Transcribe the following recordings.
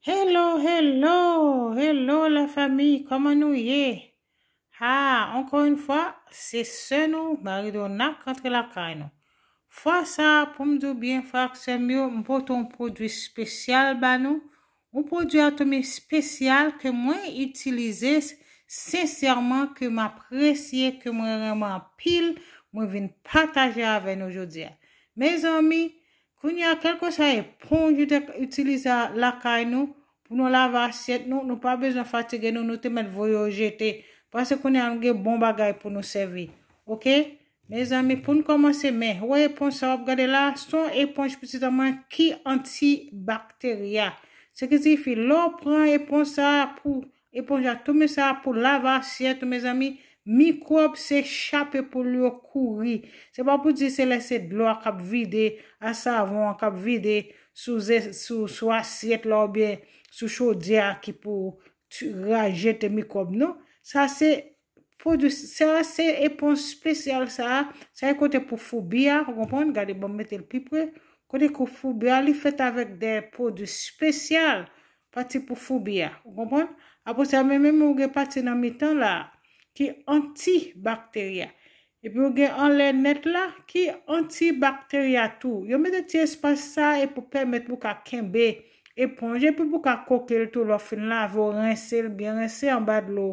Hello, hello, hello la fami, koman nou ye? Ha, ankon yon fwa, se se nou marido nak antre la kare nou. Fwa sa, pou mdou byen fwa ak se myo, mpoton mpou dwi spesyal ba nou. Mpou dwi atome spesyal ke mwen itilize, se serman ke m apresye, ke m reman pil, mwen vin pataje aven ojodze. Me zomi, Koun ya kel konsa e ponjou te utilisa lakay nou pou nou lava asyet nou, nou pa bezon fatige nou, nou te men voyo jete. Pwase koun ya ange bon bagay pou nou sevi. Ok? Me zami, pou nou komanse me, woye pon sa wap gade la, son eponj pwisitaman ki antibakteria. Se ki si fi lopran eponja toume sa pou lava asyet, me zami, mikrob se chape pou lyo kouri. Se pa pou di se lese blo akap vide, asavon akap vide, sou asyet la ou biye, sou chodia ki pou rajete mikrob nou. Sa se, pou di, sa se epon spesyal sa, sa e kote pou fubiya, konpon, gade bon metel pipwe, kote pou fubiya, li fet avèk de pou du spesyal, pati pou fubiya, konpon, a pou se a mè mè mè ou ge pati nan mi tan la, ki antibakteria. Epi ou gen an lè net la, ki antibakteria tou. Yo mè de ti espasa e pou pèmèt pou kakèmbe eponje, epi pou kakoke lè tou lò fin la, vò rinsè lè, bè rinsè an ba dlo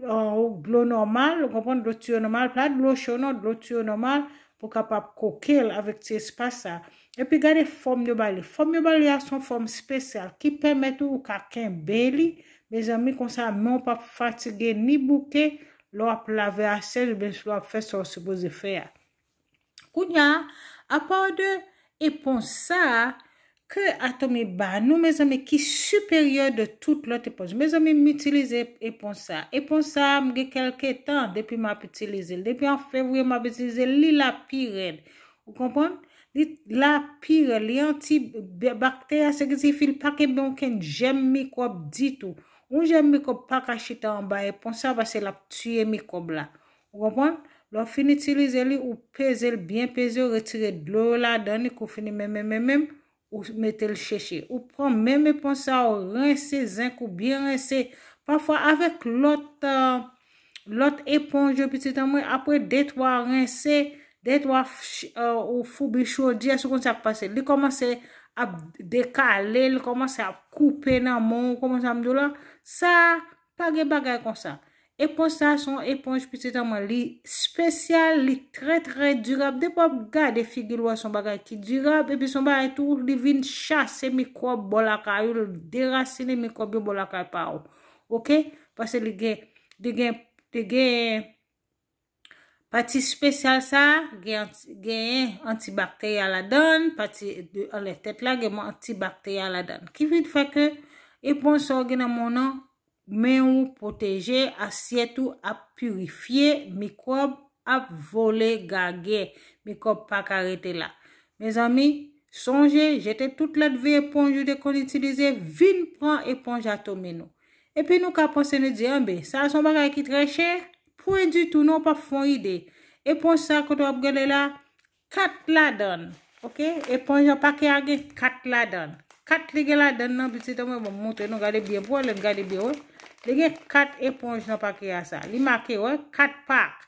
glò normal, ou kompon dlo tiyo normal, pla dlo chonon dlo tiyo normal, pou kapap koke lè avèk ti espasa. Epi gade fòm yo bali. Fòm yo bali a son fòm spesal, ki pèmèt ou kakèmbe li, mè zè mi konsa mè ou pap fatige ni bouke, Lo ap lave a sej, bech lo ap fe so se bo ze fe ya. Koun ya, ap or de eponsa, ke atome ba, nou me zome ki superior de tout lot eponsa. Me zome m'utilize eponsa. Eponsa mge kelke tan depi m'ap utilize. Depi an fevri m'ap utilize li la pirel. Ou kompon? Li la pirel, li antibakter, seke zifil, pake bonken, jem mikwop ditou. Ou jè mikob pa kachita an baye, pon sa basè la ptuyè mikob la. Ou repon, lò finitilize li ou peze l bien peze ou retire dlo la dani kou finit mè mè mè mèm ou metel chè chè. Ou pron mè mè pon sa ou rince zin kou, biye rince. Parfwa avèk lot, euh, lot eponjè ptite an mwen, apwe detwa rince, detwa euh, ou fubi chou di a sou kon sa kpase. Li komanse... ap dekale, l koman se ap koupe nan moun, koman se amdou la. Sa, page bagay kon sa. Epo sa son eponj pise taman li, spesyal li tre tre durab. Depo ap gade figilwa son bagay ki durab, epi son bagay tou li vin chase mikwob bolakay, ou derasine mikwob yo bolakay pa ou. Ok? Pase li gen, di gen, di gen... Pati spesyal sa, genye antibakteri ala dan, pati an le tet la, genye antibakteri ala dan. Ki vide fa ke, eponso genye nan mounan, me ou poteje, asyet ou ap purifiye, mikrob ap vole gage, mikrob pa karete la. Me zami, sonje, jete tout la dvi eponjou de kon itilize, vin pran eponjato menou. E pi nou ka ponsene di anbe, ah sa ason bagay ki treche? Prouye di tou nou pa fon ide. Epon sa koto ap gade la, kat la don. Non, ok, epon jan pake a gen kat la don. Kat li gen la don nan, biti ta mwen mwen mwote nou gade biye, mwen lèm gade biye ou. Li gen kat epon jan pake a sa. Li make ou, kat pak.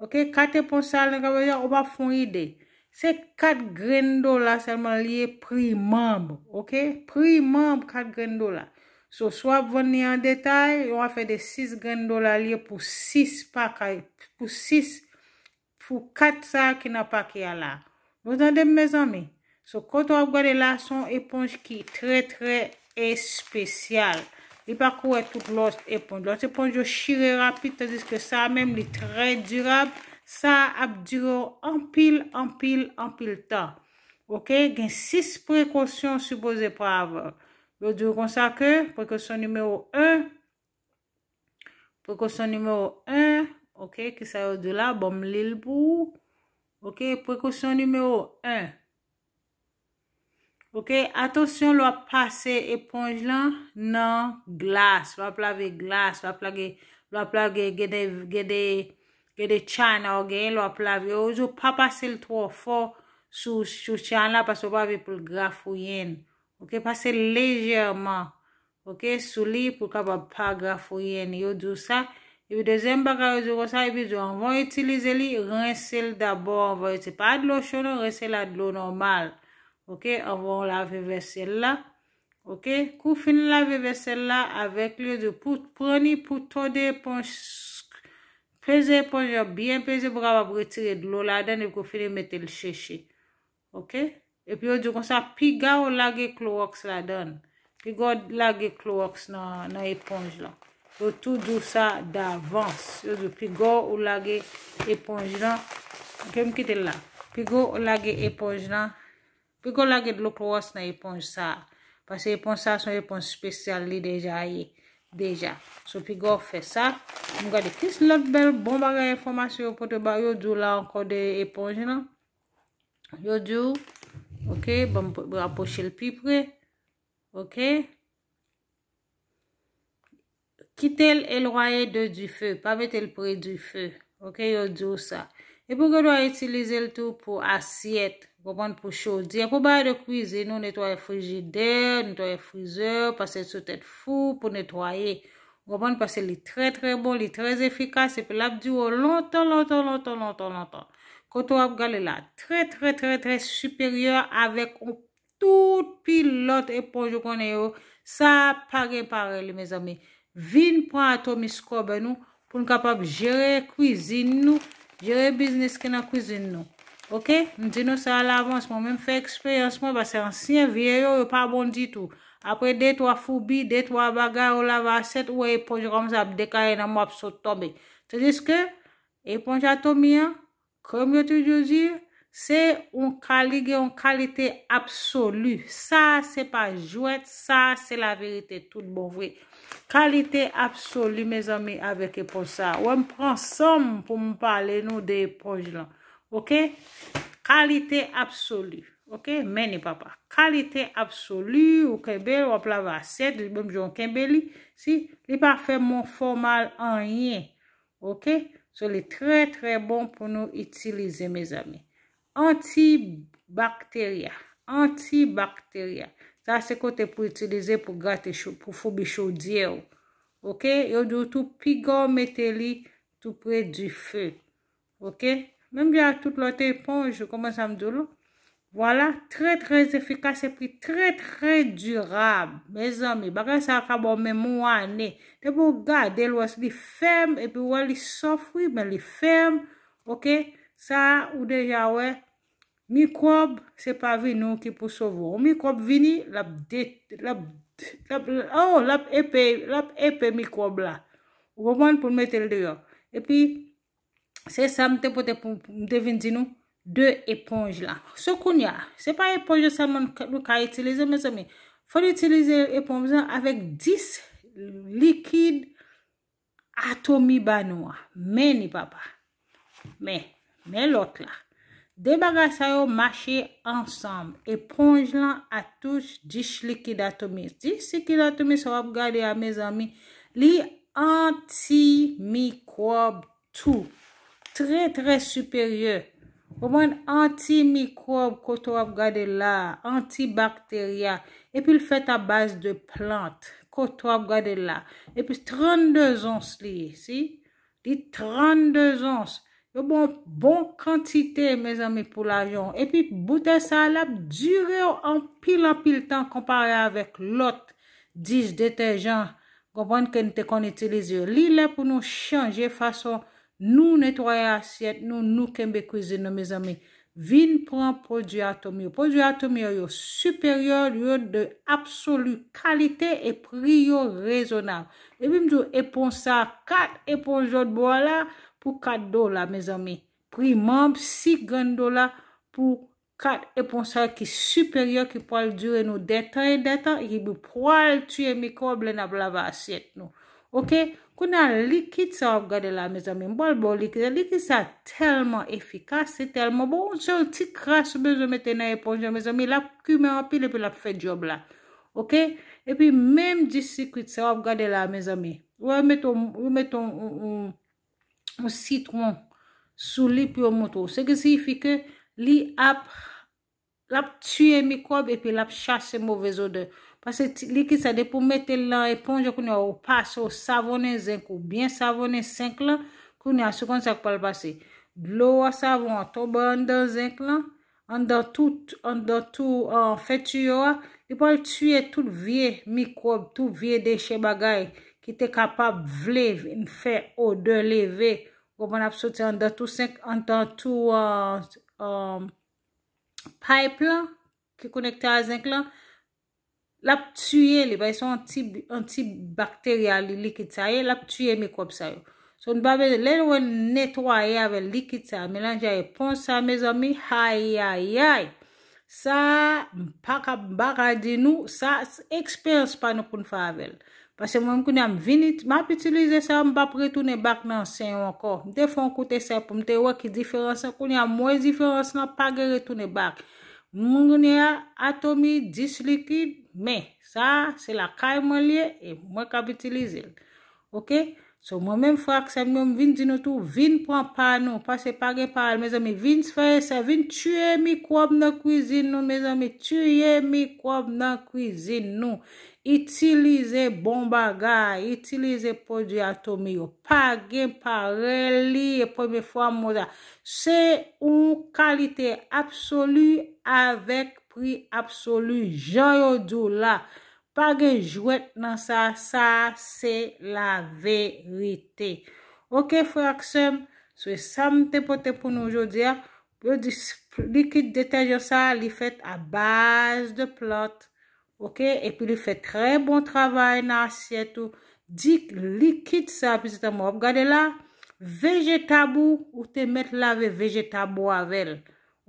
Ok, kat epon sa lèm gade la, ou pa fon ide. Se kat gren do la, selman li e pri mamb. Ok, pri mamb kat gren do la. So, so ap veni an detay, yo an fe de 6 gren do la liye pou 6 pakay, pou 6, pou 4 sa ki nan pakay ala. Vos an dem me zami? So, koto ap gade la, son eponj ki tre tre e spesyal. Li pa kou e tout lost eponj. Lost eponj yo shire rapid, tazis ke sa menm li tre dirab, sa ap dirou an pil, an pil, an pil ta. Ok, gen 6 prekosyon su bo ze prav. Vyojou konsake, prekosyon nimeyo 1. Prekosyon nimeyo 1. Ok, kisa yo dila, bom li l pou. Ok, prekosyon nimeyo 1. Ok, atosyon lwa pase eponj lan nan glas. Vwa plave glas, vwa plave gede chan la. Vwa plave yojou pa pase l to fo sou chan la. Paso wap ave pou l graf ou yen. Ok, pase lejereman. Ok, sou li pou ka pa pa grafo yen. Yo djou sa. Epi dezen baka yo djou ro sa epi djou an van etilize li. Rensel dabo an van etilize. Pa de lo chonon, rensel la de lo normal. Ok, an van lave ve sel la. Ok, kou fin lave ve sel la. Avek li yo djou. Preni pouto de eponsk. Peze eponsk. Preni eponsk. Preni eponsk. Preni eponsk. Preni eponsk. Preni eponsk. Preni eponsk. Preni eponsk. Preni eponsk. Preni eponsk E pi yo djou konsa piga ou lage klo woks la don. Pigou lage klo woks nan eponj la. Yo tou djou sa davans. Yo djou pigou ou lage eponj la. Kèm kite la. Pigou ou lage eponj la. Pigou lage klo woks nan eponj sa. Pase eponj sa son eponj spesyal li deja a ye. Deja. So pigou fe sa. Mwen gade kis lot bel bon baga informasyon pou te ba. Yo djou la anko de eponj la. Yo djou. Ok, ba m pou aposhe l pi pre. Ok. Kitel el raye de di fe, pa vetel pre di fe. Ok, yo djo sa. E pou gwa do a itilize l tou pou asyet. Gwaman pou chodi. A pou baye de kouize, nou netoye frigide, netoye frizeur, pase sou tete fou pou netoye. Gwaman pase li tre tre bon, li tre zefikas, e pou labdou o lantan, lantan, lantan, lantan, lantan. Koto ap gale la, tre tre tre tre superior avek ou tout pilote eponjou konye yo. Sa pare pare li me zami. Vin pran ato miskobe nou pou n kapap jere kouzin nou, jere biznis ki nan kouzin nou. Ok? N di nou sa al avansman, men fè eksperyansman, ba se ansyen viye yo, yo pa bon di tou. Apre dey to a foubi, dey to a bagar, yo la va aset, yo e eponjou konye ap dekare nan mwap so tobe. Se diske, eponjou ato mi an. Kom yo te jo zir, se un kalite absolu. Sa se pa jwet, sa se la verite tout bon vwe. Kalite absolu, me zami, aveke pou sa. Ou an pran som pou m pa ale nou de eponj lan. Ok? Kalite absolu. Ok? Meni papa. Kalite absolu, ou kebel, wap la va sed, li bom joun kebeli. Si? Li pa fe moun formal anye. Ok? Ok? So, li tre tre bon pou nou itilize, me zami. Antibakteria. Antibakteria. Sa se kote pou itilize pou fobi chodye ou. Ok? Yo doutou pigor meteli tout pre di fe. Ok? Mem bi a tout lote eponj, yo koman sa mdou lò? Wala, tre tre zefikase, epi tre tre duram. Me zami, bagan sa akabon men mou ane. Te pou gade, el waz li fem, epi wali sofwi, men li fem. Ok, sa ou deja we, mikwob se pa vi nou ki pou sovo. O mikwob vini, lap de, lap, lap, oh, lap epe, lap epe mikwob la. Waman pou metel diyo. E pi, se sa mte pote pou mte vinti nou. De eponj lan. Sokoun ya. Se pa eponj yo sa moun ka itilize me zanmi. Fon itilize eponj lan. Avèk 10 likid atomi ba noua. Meni papa. Men. Men lot la. De bagas yo mache ansam. Eponj lan atous 10 likid atomi. 10 likid atomi sa wap gade a me zanmi. Li anti mikrob tou. Tre tre superyeu. Gomen, anti-mikrob, koto ap gade la, anti-bakteria, epi l fèt a base de plant, koto ap gade la. Epi 32 ons li, si, li 32 ons, yo bon, bon kantite, mez ami, pou l ajon. Epi, boutè sa la, dure ou anpil anpil tan, kompare avèk lot, diz deterjan, gomen, ke nite kon itilize. Li la pou nou chanje fason. Nou netroyer asyet, nou nou kembe kouzin nou, me zami. Vin pran prodjou atom yo. Prodjou atom yo yo superyol, yo yo de absolu kalite e priyo rezonal. E bi mdjou eponsa kat eponjot bo ala pou kat do la, me zami. Pri mamp si gen do la pou kat eponsa ki superyol ki po al dure nou detay e detay e ki pou po al tye mikro blen avlava asyet nou. Ok, konè a likid se wap gade la, me zami. Mbole bo likid. Likid sa telman efikas, se telman. Bon, se un ti kras me zo meten a eponje, me zami. Lap kume rapil, epi lap fè job la. Ok, epi mèm di sikwit se wap gade la, me zami. Ou e meton, ou e meton, ou, ou, ou, ou, sitron. Sou li, epi ou moutou. Se ke zifi ke, li ap, lap tue mikob, epi lap chase mouvezo de. Pasè likid sa de pou mette lan eponje koun yo ou pas ou savonè zènk ou byen savonè zènk la, koun yo asokon sa kou pal pasè. Blou a savon, tobe an dan zènk la, an dan tout, an dan tout fetu yo a, yon pal tuye tout vie mikwob, tout vie deshe bagay, ki te kapab vle, fè o de leve, kou pan ap sote an dan tout pipe la, ki konekte a zènk la, Lap tsyye li, bay son antibakteryal li likid sa ye, lap tsyye mikwop sa yo. Son ba ve, lè lwen netwaye avè likid sa, melanja ye pon sa me zomi, hay, hay, hay. Sa, baka, baka di nou, sa eksperyans pa nou koun favel. Pase mwen koun yam vinit, map itilize sa, mbap re toune bak nan sen yo anko. Mte fon koute se, mte wak yi diferansan, koun yam mwen diferansan, pa ge re toune bak. Moun gounye a, atomi, dislikid, me. Sa, se la kayman liye, e mwen kapitilize. Ok? Sou mwen men frak sa mwen vin di nou tou, vin pran pa nou, pa se pa gen par al, me zan mi vin sfeye sa, vin tue mikwob nan kouzin nou, me zan mi tue mikwob nan kouzin nou. Itilize bon bagay, itilize podye atomi yo, pa gen par al li, e pou mwen fwa mou da. Se ou kalite absolu avek pri absolu jayodou la. Page jwet nan sa, sa se la verite. Ok, fwaksem, sou e sam te poten pou nou jodi ya. Pwè di likid detajan sa, li fet a baz de plot. Ok, epi li fet kre bon travay nan asyet ou. Dik likid sa, pis etan mou. Gade la, vejetabou ou te met lave vejetabou avèl.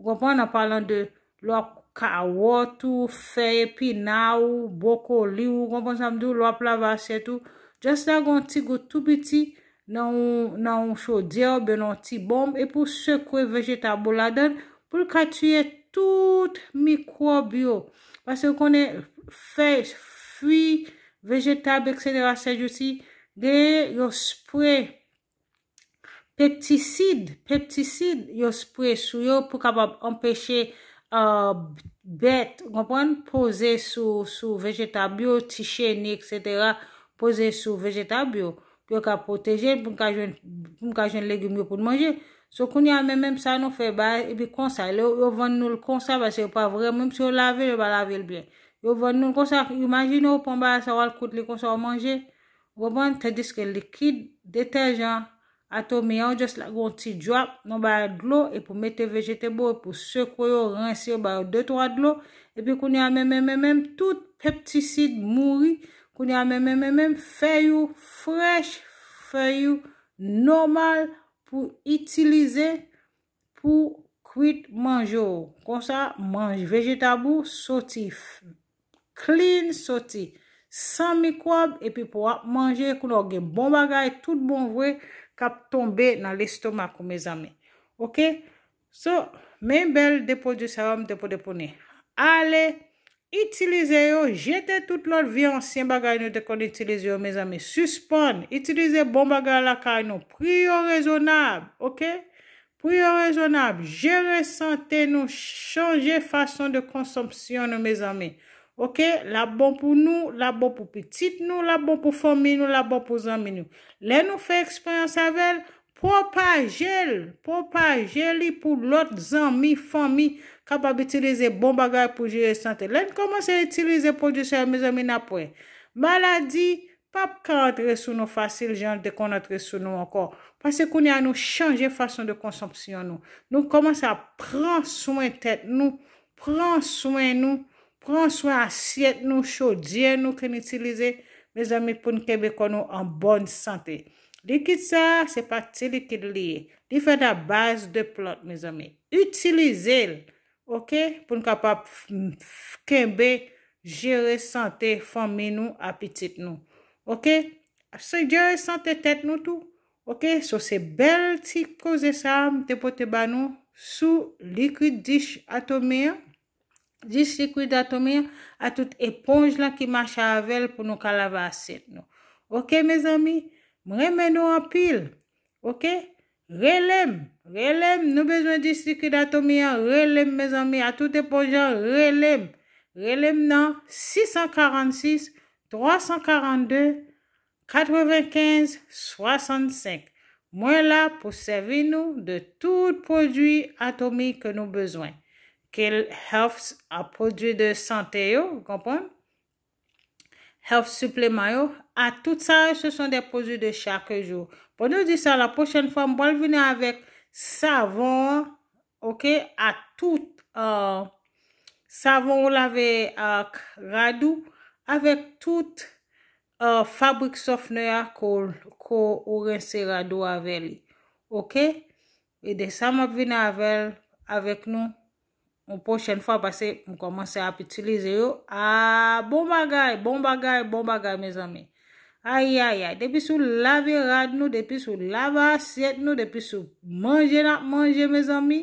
Wopan nan palan de lwa koum. kawot ou, feye, pi na ou, bokou li ou, komponsam di ou, lwa plav ase tou. Jast la gwen ti gwen tou biti, nan ou, nan ou chodye ou, be nan ti bom, e pou sekwe vegeta boladan, pou katye tout mikrobio. Pase ou konen fej, fui, vegeta, beksene vasej ou ti, de yo spwe, peptisid, peptisid yo spwe sou yo, pou kapab empeshe A, bet, kompon, pose sou, sou, vegeta bio, tishenik, setera, pose sou, vegeta bio, pyo ka poteje, poum ka jen, poum ka jen legume yo poum manje. So, konye a men, men, sa nou fe, ba, ebi konsa, le, yo vande nou l'konsa, ba, se yo pa vre, mwenm se yo lave, yo ba lave l'byen. Yo vande nou l'konsa, imagine yo, pon ba, sa wal koute l'konsa w manje, wabande, te diske likid, deterjan. ato mi yon jes la goun ti jwap, nou ba yon glou, e pou mette vejete bo, e pou sekwe yo, rense yo, ba yon 2-3 glou, e pi kouni a mè mè mè mè mèm, tout peptisid mouri, kouni a mè mè mè mè mèm, fè yon frech, fè yon normal, pou itilize, pou kwit manj yo, konsa manj, vejeta bo, soti, clean soti, san mikwab, e pi pou ap manje, kouni o gen bon bagay, tout bon vwe, kap tombe nan l'estomak ou me zame. Ok? So, men bel depo di serum depo depone. Ale, itilize yo, jete tout lor vi ansyen bagay nou de kon itilize yo me zame. Suspon, itilize bon bagay la kay nou. Prio rezonab, ok? Prio rezonab, jere sante nou, chanje fason de konsomsyon nou me zame. Ok, la bon pou nou, la bon pou petit nou, la bon pou fomi nou, la bon pou zanmi nou. Len nou fè eksperyans avèl, propajèl, propajèl li pou lot zanmi, fomi, kapab itilize bon bagay pou jè yè sante. Len komanse itilize pou jè sè yè mè zanmi na pouè. Baladi, pap ka atre sou nou fasil jan de kon atre sou nou ankor. Pase kounè an nou chanje fason de konsomsyon nou. Nou komanse a pran souen tèt nou, pran souen nou, Pronswa asyet nou, chodjen nou kwen itilize. Mez ame pou nkebe kon nou an bon sante. Likid sa, se pa ti likid liye. Li fè da base de plant, mez ame. Utilize l, ok? Poun kapap kwenbe jere sante, fòmè nou, apitit nou. Ok? Se jere sante tèt nou tou. Ok? So se bel ti kouze sa, te pote ba nou, sou likid diş atomè an. 10 sikwi datomi a tout eponj la ki mache avel pou nou kalava aset nou. Ok, mez ami, mremen nou apil. Ok, relem, relem, nou bezwen 10 sikwi datomi a, relem, mez ami, a tout eponj la, relem. Relem nan, 646, 342, 95, 65. Mwen la pou servi nou de tout prodwi atomi ke nou bezwen. Kel health a prodjou de sante yo, konpon? Health suplema yo, a tout sa, se son de prodjou de chak jou. Pon nou di sa, la pochène fòm, bol vina avèk savon, ok? Euh, euh, euh, a tout savon ou lave radou, avèk tout fabrik sofne ya ko ou rese radou avèli, ok? E de sa, mòp vina avèl avèk nou Mwen pou chen fwa pase, mwen komanse ap itilize yo. A, ah, bon bagay, bon bagay, bon bagay, me zanme. Ay, ay, ay, depi sou lave rad nou, depi sou lave asyet nou, depi sou manje nan manje, me zanme.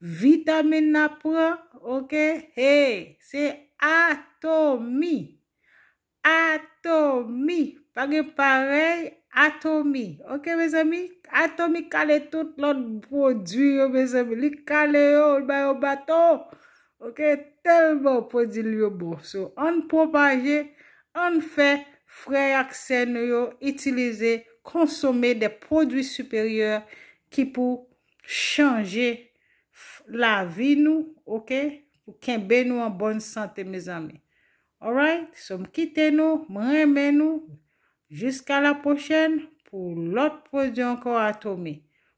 Vitamine nan pran, ok? Hey, se atomi. Atomi. Page parey. Ato mi, ok, me zami? Ato mi kale tout lot prodwi yo, oh, me zami? Li kale yo, oul bayo bato? Ok, tel bo prodwi yo bo. So, an propaje, an fe, frey akse nou yo, itilize, konsome de prodwi superyor ki pou chanje la vi nou, ok? Ou kenbe nou an bon sante, me zami? Alright? So, mkite nou, mremen nou, Jiska la pochen pou lot proje anko a tome.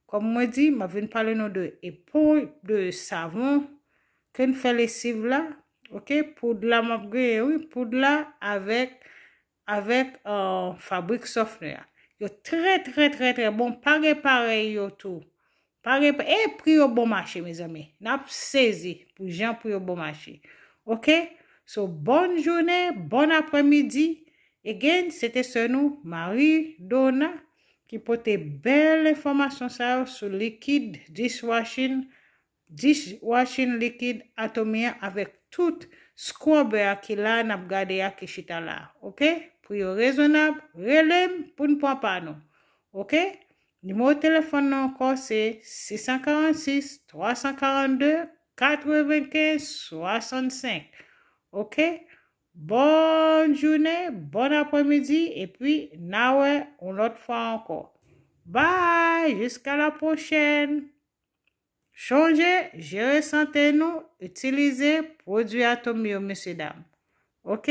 Kom mwen di, mwen ven pale nou de epon de savon. Ken fe lesiv la? Ok, pou dla mwen gre, pou dla avek euh, fabrik sofne ya. Yo tre tre tre tre bon, pare pare yo tou. Pare pare, e pri yo bon mache, me zame. Nap sezi pou jan pri yo bon mache. Ok, so bon jounen, bon apremidi. E gen, sete se nou, Marie Donna, ki pote bel informasyon sa yo sou likid, diswashing, diswashing likid atomia avek tout skwobe a ki la nap gade ya kishita la. Ok? Pou yo rezonab, relem, pou nou pwa pa nou. Ok? Nimo ou telefon nou ankon se 646-342-425-65. Ok? Ok? Bon jounè, bon apomidi, e pi nawè, on lot fwa anko. Bye, jiska la pochèn. Chonje, jere santè nou, utilize produy atom yo, mese dam. Ok,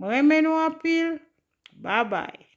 mremen nou apil, bye bye.